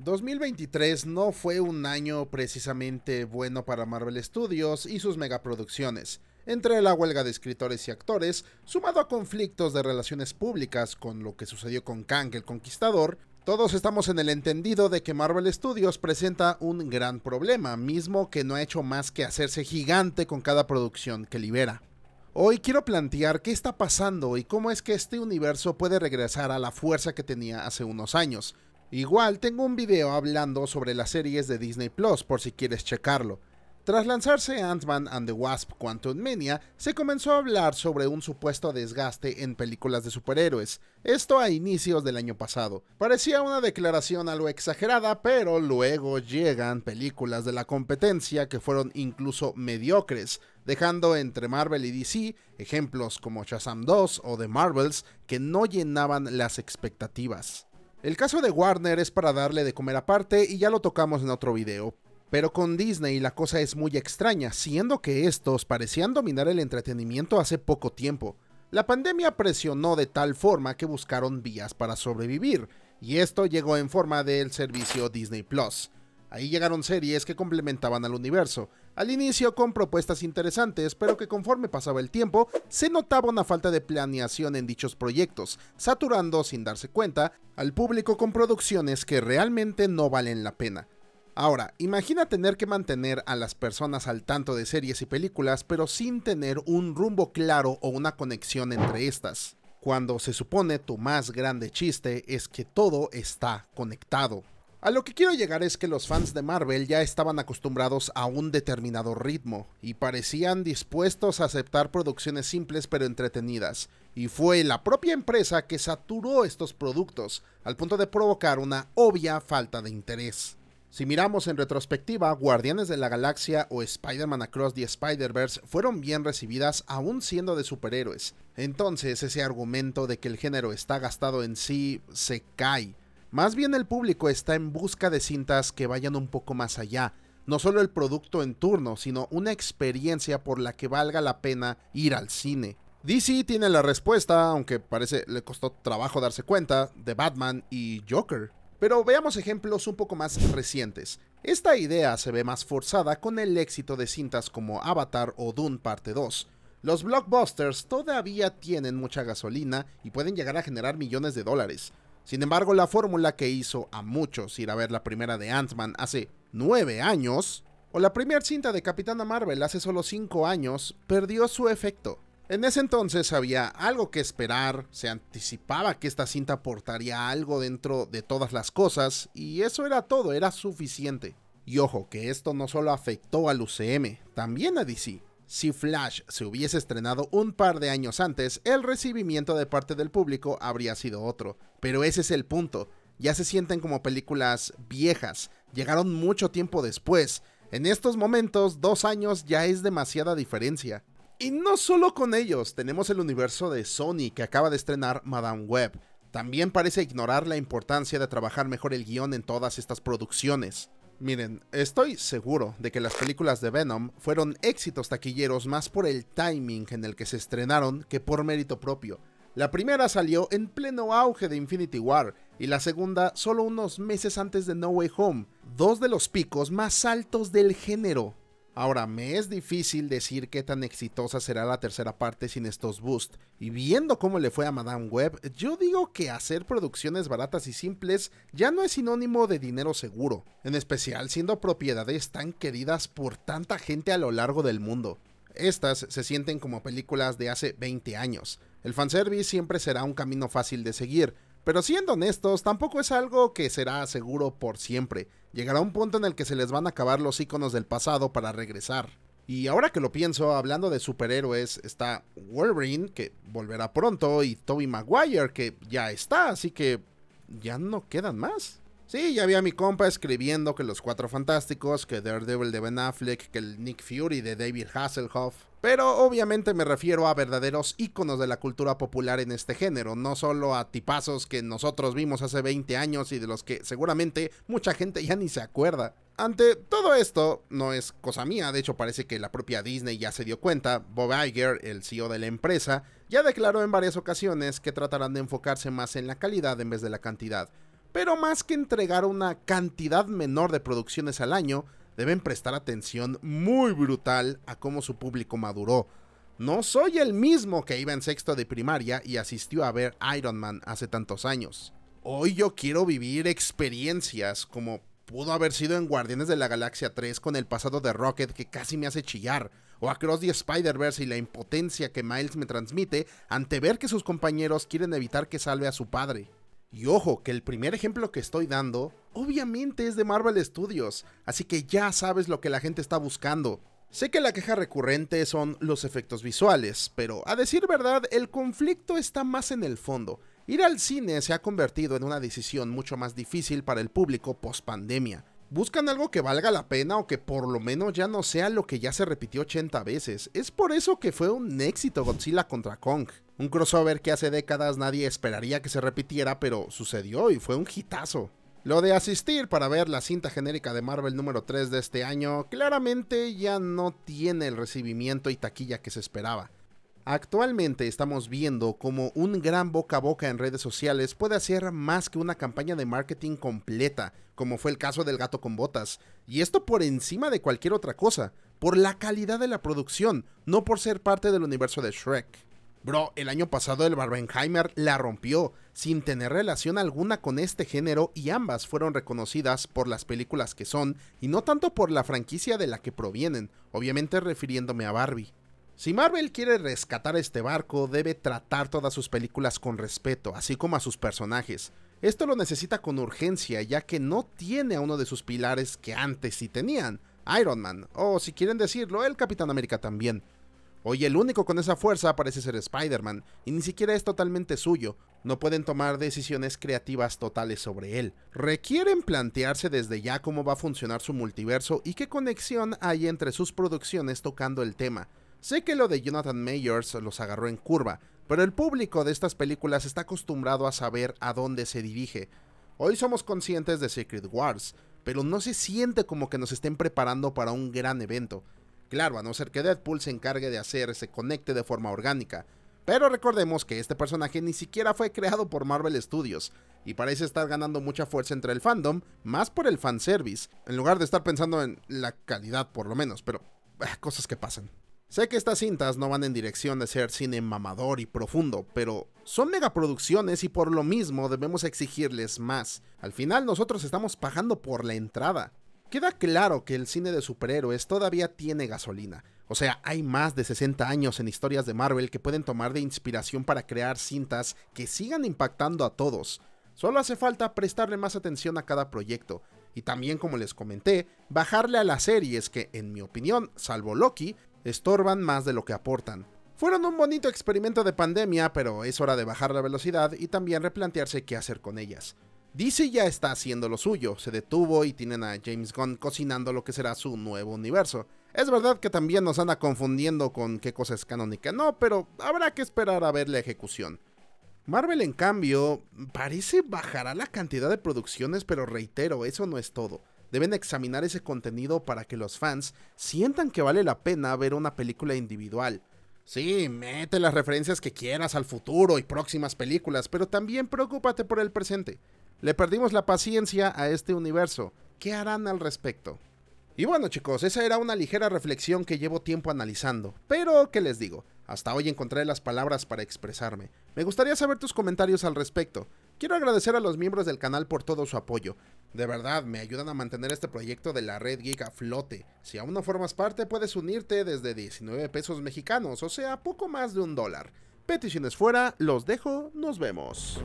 2023 no fue un año precisamente bueno para Marvel Studios y sus megaproducciones, entre la huelga de escritores y actores, sumado a conflictos de relaciones públicas con lo que sucedió con Kang el Conquistador, todos estamos en el entendido de que Marvel Studios presenta un gran problema, mismo que no ha hecho más que hacerse gigante con cada producción que libera. Hoy quiero plantear qué está pasando y cómo es que este universo puede regresar a la fuerza que tenía hace unos años, Igual tengo un video hablando sobre las series de Disney Plus por si quieres checarlo. Tras lanzarse Ant-Man and the Wasp Quantum Mania, se comenzó a hablar sobre un supuesto desgaste en películas de superhéroes, esto a inicios del año pasado. Parecía una declaración algo exagerada, pero luego llegan películas de la competencia que fueron incluso mediocres, dejando entre Marvel y DC ejemplos como Shazam 2 o The Marvels que no llenaban las expectativas. El caso de Warner es para darle de comer aparte y ya lo tocamos en otro video. Pero con Disney la cosa es muy extraña, siendo que estos parecían dominar el entretenimiento hace poco tiempo. La pandemia presionó de tal forma que buscaron vías para sobrevivir, y esto llegó en forma del servicio Disney Plus. Ahí llegaron series que complementaban al universo, al inicio con propuestas interesantes, pero que conforme pasaba el tiempo se notaba una falta de planeación en dichos proyectos, saturando sin darse cuenta al público con producciones que realmente no valen la pena. Ahora, imagina tener que mantener a las personas al tanto de series y películas, pero sin tener un rumbo claro o una conexión entre estas, cuando se supone tu más grande chiste es que todo está conectado. A lo que quiero llegar es que los fans de Marvel ya estaban acostumbrados a un determinado ritmo y parecían dispuestos a aceptar producciones simples pero entretenidas, y fue la propia empresa que saturó estos productos al punto de provocar una obvia falta de interés. Si miramos en retrospectiva, Guardianes de la Galaxia o Spider-Man Across the Spider-Verse fueron bien recibidas aún siendo de superhéroes, entonces ese argumento de que el género está gastado en sí se cae más bien el público está en busca de cintas que vayan un poco más allá, no solo el producto en turno, sino una experiencia por la que valga la pena ir al cine. DC tiene la respuesta, aunque parece le costó trabajo darse cuenta, de Batman y Joker. Pero veamos ejemplos un poco más recientes. Esta idea se ve más forzada con el éxito de cintas como Avatar o Dune Parte 2. Los blockbusters todavía tienen mucha gasolina y pueden llegar a generar millones de dólares, sin embargo, la fórmula que hizo a muchos ir a ver la primera de Ant-Man hace 9 años, o la primera cinta de Capitana Marvel hace solo 5 años, perdió su efecto. En ese entonces había algo que esperar, se anticipaba que esta cinta aportaría algo dentro de todas las cosas, y eso era todo, era suficiente. Y ojo, que esto no solo afectó al UCM, también a DC. Si Flash se hubiese estrenado un par de años antes, el recibimiento de parte del público habría sido otro. Pero ese es el punto, ya se sienten como películas viejas, llegaron mucho tiempo después. En estos momentos, dos años ya es demasiada diferencia. Y no solo con ellos, tenemos el universo de Sony que acaba de estrenar Madame Web. También parece ignorar la importancia de trabajar mejor el guión en todas estas producciones. Miren, estoy seguro de que las películas de Venom fueron éxitos taquilleros más por el timing en el que se estrenaron que por mérito propio. La primera salió en pleno auge de Infinity War y la segunda solo unos meses antes de No Way Home, dos de los picos más altos del género. Ahora, me es difícil decir qué tan exitosa será la tercera parte sin estos boosts, y viendo cómo le fue a Madame Web, yo digo que hacer producciones baratas y simples ya no es sinónimo de dinero seguro, en especial siendo propiedades tan queridas por tanta gente a lo largo del mundo. Estas se sienten como películas de hace 20 años. El fanservice siempre será un camino fácil de seguir, pero siendo honestos, tampoco es algo que será seguro por siempre. Llegará un punto en el que se les van a acabar los iconos del pasado para regresar. Y ahora que lo pienso, hablando de superhéroes, está Wolverine, que volverá pronto, y Tobey Maguire, que ya está, así que ya no quedan más. Sí, ya había mi compa escribiendo que los Cuatro Fantásticos, que Daredevil de Ben Affleck, que el Nick Fury de David Hasselhoff. Pero obviamente me refiero a verdaderos íconos de la cultura popular en este género, no solo a tipazos que nosotros vimos hace 20 años y de los que seguramente mucha gente ya ni se acuerda. Ante todo esto, no es cosa mía, de hecho parece que la propia Disney ya se dio cuenta, Bob Iger, el CEO de la empresa, ya declaró en varias ocasiones que tratarán de enfocarse más en la calidad en vez de la cantidad. Pero más que entregar una cantidad menor de producciones al año, deben prestar atención muy brutal a cómo su público maduró. No soy el mismo que iba en sexto de primaria y asistió a ver Iron Man hace tantos años. Hoy yo quiero vivir experiencias como pudo haber sido en Guardianes de la Galaxia 3 con el pasado de Rocket que casi me hace chillar, o Across the Spider-Verse y la impotencia que Miles me transmite ante ver que sus compañeros quieren evitar que salve a su padre. Y ojo, que el primer ejemplo que estoy dando, obviamente es de Marvel Studios, así que ya sabes lo que la gente está buscando. Sé que la queja recurrente son los efectos visuales, pero a decir verdad, el conflicto está más en el fondo. Ir al cine se ha convertido en una decisión mucho más difícil para el público post pandemia. Buscan algo que valga la pena o que por lo menos ya no sea lo que ya se repitió 80 veces. Es por eso que fue un éxito Godzilla contra Kong. Un crossover que hace décadas nadie esperaría que se repitiera, pero sucedió y fue un hitazo. Lo de asistir para ver la cinta genérica de Marvel número 3 de este año claramente ya no tiene el recibimiento y taquilla que se esperaba. Actualmente estamos viendo cómo un gran boca a boca en redes sociales puede hacer más que una campaña de marketing completa, como fue el caso del gato con botas, y esto por encima de cualquier otra cosa, por la calidad de la producción, no por ser parte del universo de Shrek. Bro, el año pasado el Barbenheimer la rompió, sin tener relación alguna con este género y ambas fueron reconocidas por las películas que son, y no tanto por la franquicia de la que provienen, obviamente refiriéndome a Barbie. Si Marvel quiere rescatar este barco, debe tratar todas sus películas con respeto, así como a sus personajes. Esto lo necesita con urgencia, ya que no tiene a uno de sus pilares que antes sí tenían, Iron Man, o si quieren decirlo, el Capitán América también. Hoy el único con esa fuerza parece ser Spider-Man, y ni siquiera es totalmente suyo, no pueden tomar decisiones creativas totales sobre él. Requieren plantearse desde ya cómo va a funcionar su multiverso y qué conexión hay entre sus producciones tocando el tema, Sé que lo de Jonathan Mayers los agarró en curva, pero el público de estas películas está acostumbrado a saber a dónde se dirige. Hoy somos conscientes de Secret Wars, pero no se siente como que nos estén preparando para un gran evento. Claro, a no ser que Deadpool se encargue de hacer ese conecte de forma orgánica, pero recordemos que este personaje ni siquiera fue creado por Marvel Studios, y parece estar ganando mucha fuerza entre el fandom, más por el fanservice, en lugar de estar pensando en la calidad por lo menos, pero ah, cosas que pasan. Sé que estas cintas no van en dirección de ser cine mamador y profundo, pero son megaproducciones y por lo mismo debemos exigirles más. Al final nosotros estamos pagando por la entrada. Queda claro que el cine de superhéroes todavía tiene gasolina. O sea, hay más de 60 años en historias de Marvel que pueden tomar de inspiración para crear cintas que sigan impactando a todos. Solo hace falta prestarle más atención a cada proyecto. Y también, como les comenté, bajarle a las series que, en mi opinión, salvo Loki, estorban más de lo que aportan. Fueron un bonito experimento de pandemia, pero es hora de bajar la velocidad y también replantearse qué hacer con ellas. DC ya está haciendo lo suyo, se detuvo y tienen a James Gunn cocinando lo que será su nuevo universo. Es verdad que también nos anda confundiendo con qué cosa es canónica, no, pero habrá que esperar a ver la ejecución. Marvel, en cambio, parece bajará la cantidad de producciones, pero reitero, eso no es todo deben examinar ese contenido para que los fans sientan que vale la pena ver una película individual. Sí, mete las referencias que quieras al futuro y próximas películas, pero también preocúpate por el presente. Le perdimos la paciencia a este universo. ¿Qué harán al respecto? Y bueno chicos, esa era una ligera reflexión que llevo tiempo analizando, pero ¿qué les digo? Hasta hoy encontré las palabras para expresarme. Me gustaría saber tus comentarios al respecto. Quiero agradecer a los miembros del canal por todo su apoyo. De verdad, me ayudan a mantener este proyecto de la Red Geek flote. Si aún no formas parte, puedes unirte desde 19 pesos mexicanos, o sea, poco más de un dólar. Peticiones fuera, los dejo, nos vemos.